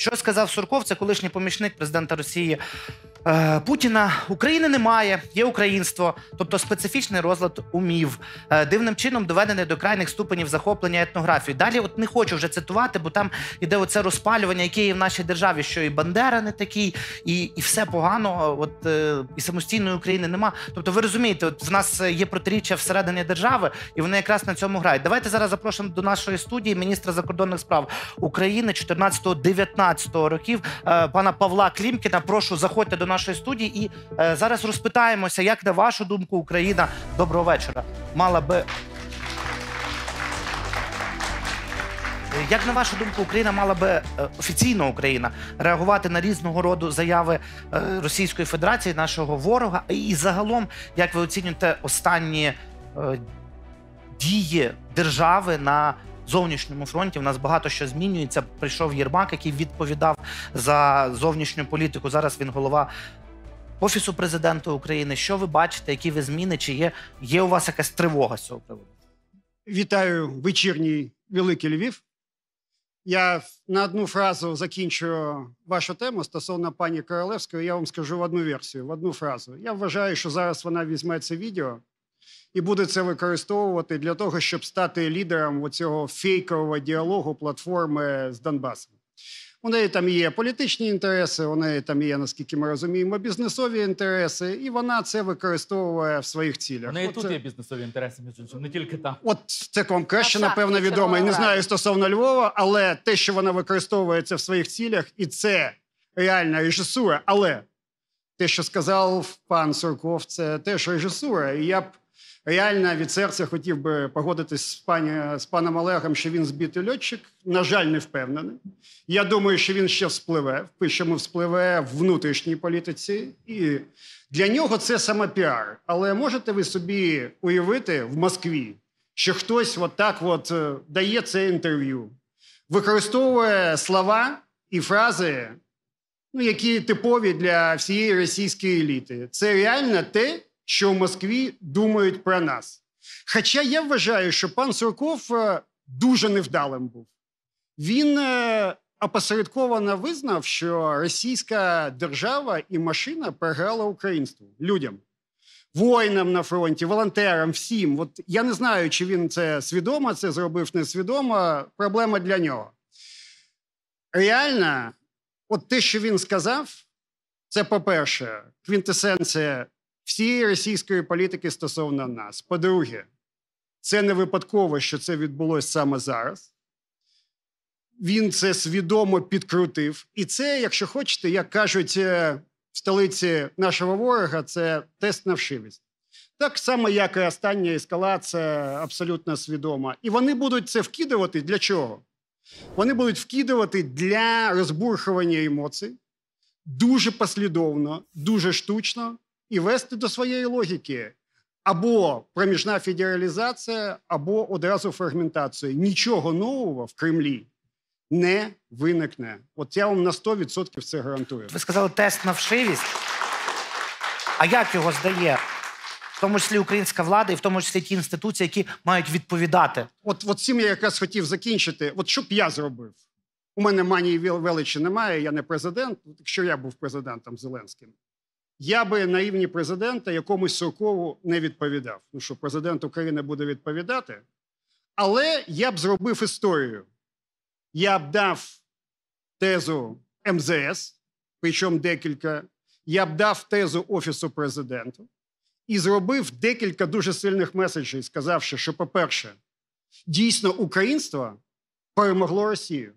Що сказав Сурков, це колишній помічник президента Росії е, Путіна. України немає, є українство, тобто специфічний розлад умів, е, дивним чином доведений до крайних ступенів захоплення етнографії. Далі, от не хочу вже цитувати, бо там іде оце розпалювання, яке є в нашій державі, що і Бандера не такий, і і все погано. Е, от е, і самостійної України нема. Тобто, ви розумієте, от в нас є протиріччя всередині держави, і вони якраз на цьому грають. Давайте зараз запрошуємо до нашої студії міністра закордонних справ України 14-19 2013 років е, пана Павла Клімкіна. Прошу заходьте до нашої студії і е, зараз розпитаємося, як на вашу думку Україна доброго вечора мала би. Як на вашу думку, Україна мала би е, офіційно Україна реагувати на різного роду заяви Російської Федерації, нашого ворога? І загалом, як ви оцінюєте останні дії держави на зовнішньому фронті у нас багато що змінюється. Прийшов Єрмак, який відповідав за зовнішню політику. Зараз він голова. Офісу президента України, що ви бачите, які ви зміни? Чи є є у вас якась тривога з цього приводу? Вітаю вечірній великий Львів. Я на одну фразу закінчую вашу тему стосовно пані Королевської. Я вам скажу в одну версію, в одну фразу. Я вважаю, що зараз вона візьме це відео і буде це використовувати для того, щоб стати лідером оцього фейкового діалогу платформи з Донбасом. У неї там є політичні інтереси, у неї там є, наскільки ми розуміємо, бізнесові інтереси, і вона це використовує в своїх цілях. У неї тут це... є бізнесові інтереси, між іншим, не тільки там. От це вам краще, напевно, відомо. не знаю стосовно Львова, але те, що вона використовує це в своїх цілях, і це реальна режисура. Але те, що сказав пан Сурков, це теж режисура. І я б Реально від серця хотів би погодитись з пані з паном Олегом, що він збитий льотчик. На жаль, не впевнений. Я думаю, що він ще вспливе. Пишемо вспливе в внутрішній політиці, і для нього це саме піар. Але можете ви собі уявити в Москві, що хтось от так е, от дає це інтерв'ю, використовує слова і фрази, ну які типові для всієї російської еліти. Це реально те що в Москві думають про нас. Хоча я вважаю, що пан Сурков е, дуже невдалим був. Він е, опосередковано визнав, що російська держава і машина програла українству людям, воїнам на фронті, волонтерам, всім. От я не знаю, чи він це свідомо це зробив несвідомо. Проблема для нього. Реально, от те, що він сказав, це по-перше, квінтесенція всієї російської політики стосовно нас. По-друге, це не випадково, що це відбулося саме зараз. Він це свідомо підкрутив. І це, якщо хочете, як кажуть е, в столиці нашого ворога, це тест на вшивість. Так само, як і остання ескалація, абсолютно свідома. І вони будуть це вкидувати для чого? Вони будуть вкидувати для розбурхування емоцій дуже послідовно, дуже штучно і вести до своєї логіки. Або проміжна федералізація, або одразу фрагментація. Нічого нового в Кремлі не виникне. От я вам на 100% це гарантую. Ви сказали тест на вшивість. А як його здає? В тому числі українська влада, і в тому числі ті інституції, які мають відповідати. От от цим я якраз хотів закінчити. От що б я зробив? У мене манії величі немає, я не президент. Якщо я був президентом Зеленським, я би на рівні президента якомусь Суркову не відповідав. Ну що президент України буде відповідати. Але я б зробив історію. Я б дав тезу МЗС, причому декілька. Я б дав тезу Офісу президента і зробив декілька дуже сильних меседжів, сказавши, що, по-перше, дійсно українство перемогло Росію.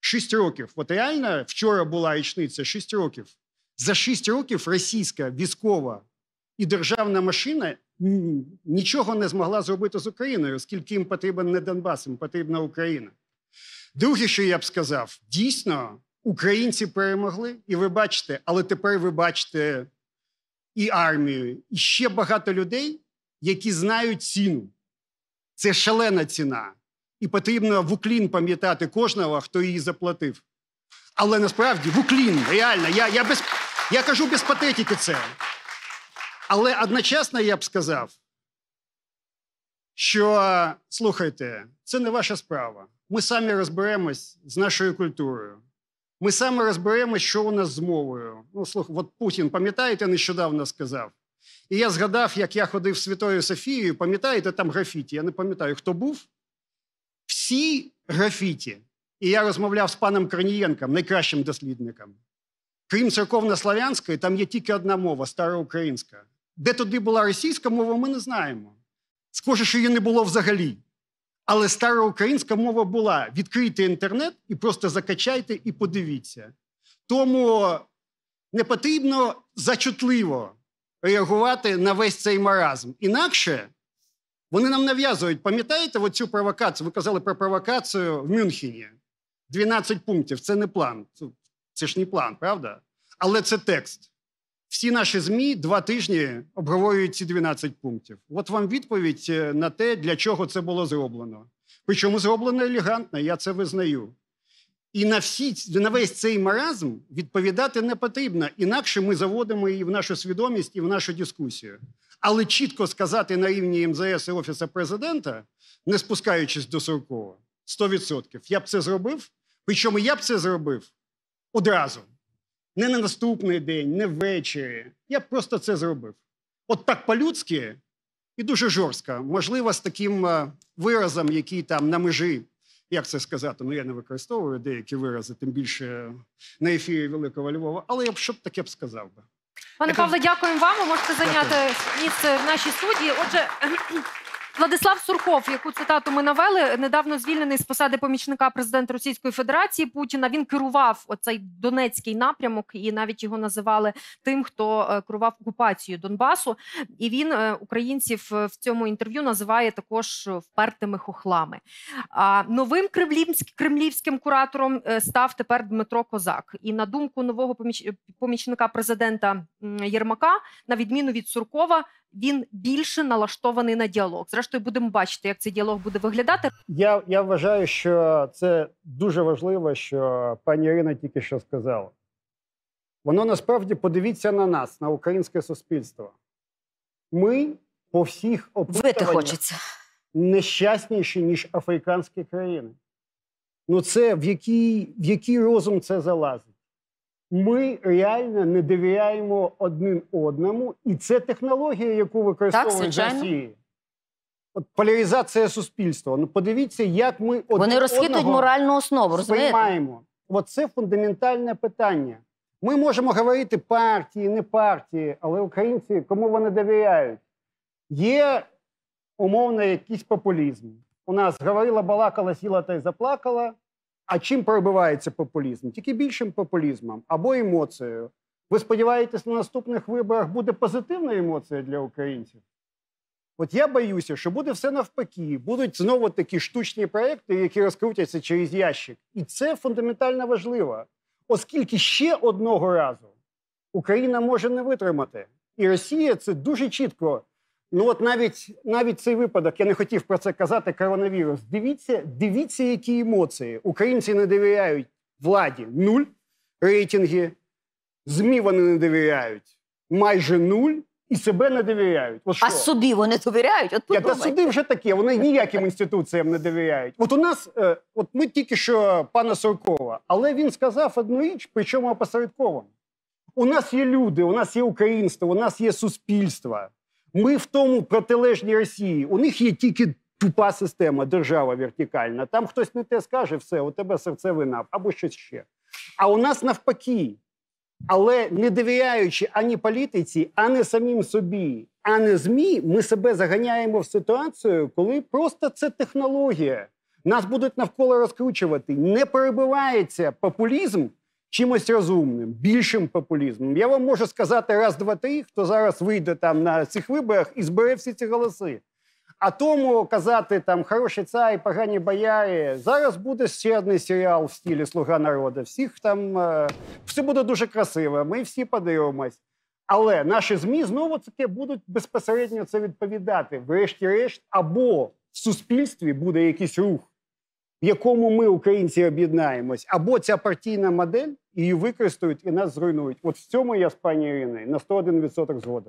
Шість років. От реально вчора була річниця шість років. За шість років російська військова і державна машина нічого не змогла зробити з Україною, оскільки їм потрібен не Донбас, їм потрібна Україна. Друге, що я б сказав, дійсно, українці перемогли, і ви бачите, але тепер ви бачите і армію, і ще багато людей, які знають ціну. Це шалена ціна. І потрібно в Уклін пам'ятати кожного, хто її заплатив. Але насправді в Уклін, реально, я я без я кажу без патетики це. Але одночасно я б сказав, що слухайте, це не ваша справа. Ми самі розберемось з нашою культурою. Ми самі розберемось, що у нас з мовою. Ну, слух, от Путін, пам'ятаєте, нещодавно сказав. І я згадав, як я ходив Святою Софією, пам'ятаєте, там графіті. Я не пам'ятаю, хто був. Всі графіті. І я розмовляв з паном Корнієнком, найкращим дослідником. Крім церковнославянської, там є тільки одна мова староукраїнська. Де туди була російська мова, ми не знаємо. Схоже, що її не було взагалі. Але староукраїнська мова була. Відкрийте інтернет і просто закачайте і подивіться. Тому не потрібно зачутливо реагувати на весь цей маразм. Інакше вони нам нав'язують, пам'ятаєте оцю провокацію? Ви казали про провокацію в Мюнхені. 12 пунктів це не план. Це ж не план, правда? Але це текст. Всі наші ЗМІ два тижні обговорюють ці 12 пунктів. От вам відповідь е, на те, для чого це було зроблено. Причому зроблено елегантно, я це визнаю. І на всі на весь цей маразм відповідати не потрібно, інакше ми заводимо її в нашу свідомість і в нашу дискусію. Але чітко сказати на рівні МЗС і Офісу президента, не спускаючись до Суркова, 100%. Я б це зробив. Причому я б це зробив одразу. Не на наступний день, не ввечері. Я просто це зробив. От так по-людськи і дуже жорстко. Можливо, з таким е, виразом, який там на межі. Як це сказати? Ну я не використовую деякі вирази, тим більше на ефірі Великого Львова. Але я б що таке б сказав би. Пане Павле, дякуємо вам. Ви можете зайняти місце в нашій студії. Отже. Владислав Сурков, яку цитату ми навели, недавно звільнений з посади помічника президента Російської Федерації Путіна. Він керував оцей Донецький напрямок, і навіть його називали тим, хто е, керував окупацією Донбасу. І він е, українців е, в цьому інтерв'ю називає також впертими хохлами. А новим кремлівським куратором став тепер Дмитро Козак. І на думку нового помічника президента Єрмака, на відміну від Суркова, він більше налаштований на діалог. Зрештою, будемо бачити, як цей діалог буде виглядати. Я я вважаю, що це дуже важливо, що пані Ірина тільки що сказала. Воно насправді подивіться на нас, на українське суспільство. Ми по всіх опитуваннях нещасніші, ніж африканські країни. Ну це в який, в який розум це залазить. Ми реально не довіряємо одним одному, і це технологія, яку використовують так, Росії. От поляризація суспільства. Ну подивіться, як ми один вони розхитують моральну основу. розумієте? От це фундаментальне питання. Ми можемо говорити партії, не партії, але українці кому вони довіряють? Є умовно якийсь популізм. У нас говорила, балакала, сіла та й заплакала. А чим перебивається популізм? Тільки більшим популізмом або емоцією. Ви сподіваєтесь, на наступних виборах буде позитивна емоція для українців? От я боюся, що буде все навпаки. Будуть знову такі штучні проекти, які розкрутяться через ящик. І це фундаментально важливо, оскільки ще одного разу Україна може не витримати. І Росія це дуже чітко Ну, от навіть навіть цей випадок, я не хотів про це казати. Коронавірус. Дивіться, дивіться, які емоції. Українці не довіряють владі нуль рейтинги, змі вони не довіряють майже нуль і себе не довіряють. От що? А суди вони довіряють? От подумайте. Та суди вже такі, вони ніяким інституціям не довіряють. От у нас, е, от ми тільки що пана Суркова, але він сказав одну річ, причому опосередковано. У нас є люди, у нас є українство, у нас є суспільство. Ми в тому протилежній Росії. У них є тільки тупа система, держава вертикальна. Там хтось не те скаже, все, у тебе серцевий нап, або щось ще. А у нас навпаки. Але не довіряючи ані політиці, ані самим собі, ані ЗМІ, ми себе заганяємо в ситуацію, коли просто це технологія. Нас будуть навколо розкручувати. Не перебивається популізм чимось розумним, більшим популізмом. Я вам можу сказати раз, два, три, хто зараз вийде там на цих виборах і збере всі ці голоси. А тому казати там хороші царі, погані бояри. Зараз буде ще один серіал в стілі Слуга народу. Всіх там е, все буде дуже красиво. Ми всі подивимось. Але наші змі знову таки будуть безпосередньо це відповідати. Врешті-решт, або в суспільстві буде якийсь рух, в якому ми, українці, об'єднаємось, або ця партійна модель її використають і нас зруйнують. От в цьому я з пані Іриною на 101% згоден.